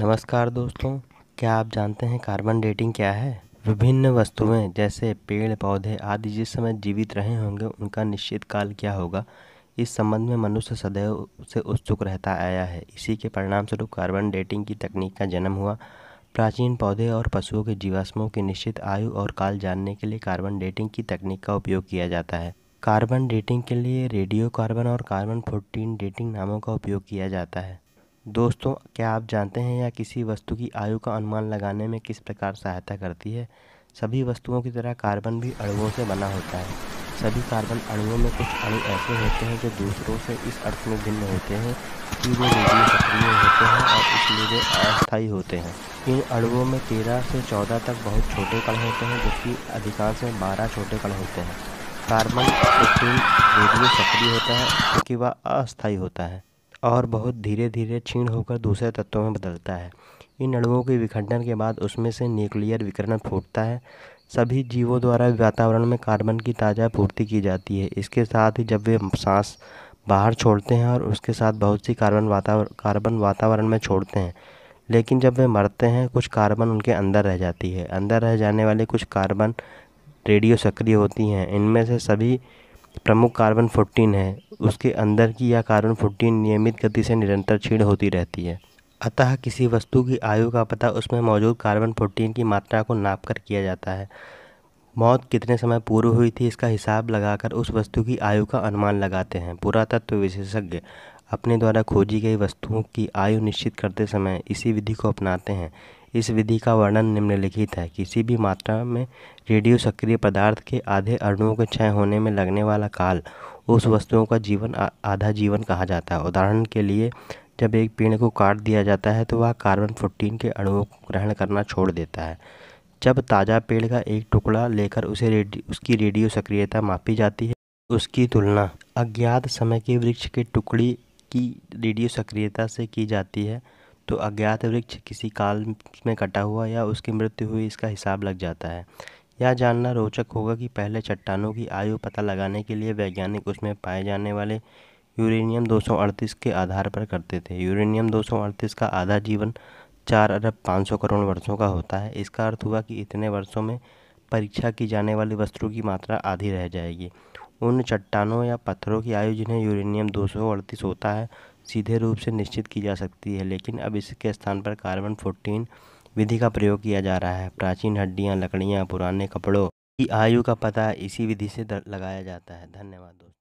नमस्कार दोस्तों क्या आप जानते हैं कार्बन डेटिंग क्या है विभिन्न वस्तुएं जैसे पेड़ पौधे आदि जिस समय जीवित रहे होंगे उनका निश्चित काल क्या होगा इस संबंध में मनुष्य सदैव से उत्सुक रहता आया है इसी के परिणाम स्वरूप कार्बन डेटिंग की तकनीक का जन्म हुआ प्राचीन पौधे और पशुओं के जीवाश्मों की निश्चित आयु और काल जानने के लिए कार्बन डेटिंग की तकनीक का उपयोग किया जाता है कार्बन डेटिंग के लिए रेडियो कार्बन और कार्बन फोर्टीन डेटिंग नामों का उपयोग किया जाता है दोस्तों क्या आप जानते हैं या किसी वस्तु की आयु का अनुमान लगाने में किस प्रकार सहायता करती है सभी वस्तुओं की तरह कार्बन भी अणुओं से बना होता है सभी कार्बन अणुओं में कुछ अणु ऐसे होते हैं जो दूसरों से इस अर्थ में भिन्न होते हैं कि वे निजी सक्रिय होते हैं और इसलिए वे अस्थायी होते हैं इन अणुओं में तेरह से चौदह तक बहुत छोटे कण होते हैं जबकि अधिकांश में बारह छोटे कण होते हैं कार्बन रेडियो सक्रिय होता है क्योंकि वह अस्थायी होता है और बहुत धीरे धीरे क्षीण होकर दूसरे तत्वों में बदलता है इन अणुओं के विखंडन के बाद उसमें से न्यूक्लियर विकरण फूटता है सभी जीवों द्वारा वातावरण में कार्बन की ताज़ा पूर्ति की जाती है इसके साथ ही जब वे सांस बाहर छोड़ते हैं और उसके साथ बहुत सी कार्बन वातावरण कार्बन वातावरण में छोड़ते हैं लेकिन जब वे मरते हैं कुछ कार्बन उनके अंदर रह जाती है अंदर रह जाने वाले कुछ कार्बन रेडियो सक्रिय होती हैं इनमें से सभी प्रमुख कार्बन 14 है उसके अंदर की यह कार्बन 14 नियमित गति से निरंतर छीण होती रहती है अतः किसी वस्तु की आयु का पता उसमें मौजूद कार्बन 14 की मात्रा को नापकर किया जाता है मौत कितने समय पूर्व हुई थी इसका हिसाब लगाकर उस वस्तु की आयु का अनुमान लगाते हैं पुरातत्व विशेषज्ञ अपने द्वारा खोजी गई वस्तुओं की आयु निश्चित करते समय इसी विधि को अपनाते हैं इस विधि का वर्णन निम्नलिखित है किसी भी मात्रा में रेडियो सक्रिय पदार्थ के आधे अणुओं के क्षय होने में लगने वाला काल उस वस्तुओं का जीवन आधा जीवन कहा जाता है उदाहरण के लिए जब एक पेड़ को काट दिया जाता है तो वह कार्बन फोर्टीन के अणुओं को ग्रहण करना छोड़ देता है जब ताज़ा पेड़ का एक टुकड़ा लेकर उसे रेडियो उसकी रेडियो सक्रियता मापी जाती है उसकी तुलना अज्ञात समय के वृक्ष के टुकड़ी की रेडियो सक्रियता से की जाती है तो अज्ञात वृक्ष किसी काल में कटा हुआ या उसकी मृत्यु हुई इसका हिसाब लग जाता है यह जानना रोचक होगा कि पहले चट्टानों की आयु पता लगाने के लिए वैज्ञानिक उसमें पाए जाने वाले यूरेनियम 238 के आधार पर करते थे यूरेनियम 238 का आधा जीवन चार अरब पाँच सौ करोड़ वर्षों का होता है इसका अर्थ हुआ कि इतने वर्षों में परीक्षा की जाने वाली वस्तु की मात्रा आधी रह जाएगी उन चट्टानों या पत्थरों की आयु जिन्हें यूरेनियम दो होता है सीधे रूप से निश्चित की जा सकती है लेकिन अब इसके स्थान पर कार्बन फोर्टीन विधि का प्रयोग किया जा रहा है प्राचीन हड्डियाँ लकड़ियाँ पुराने कपड़ों की आयु का पता इसी विधि से लगाया जाता है धन्यवाद दोस्तों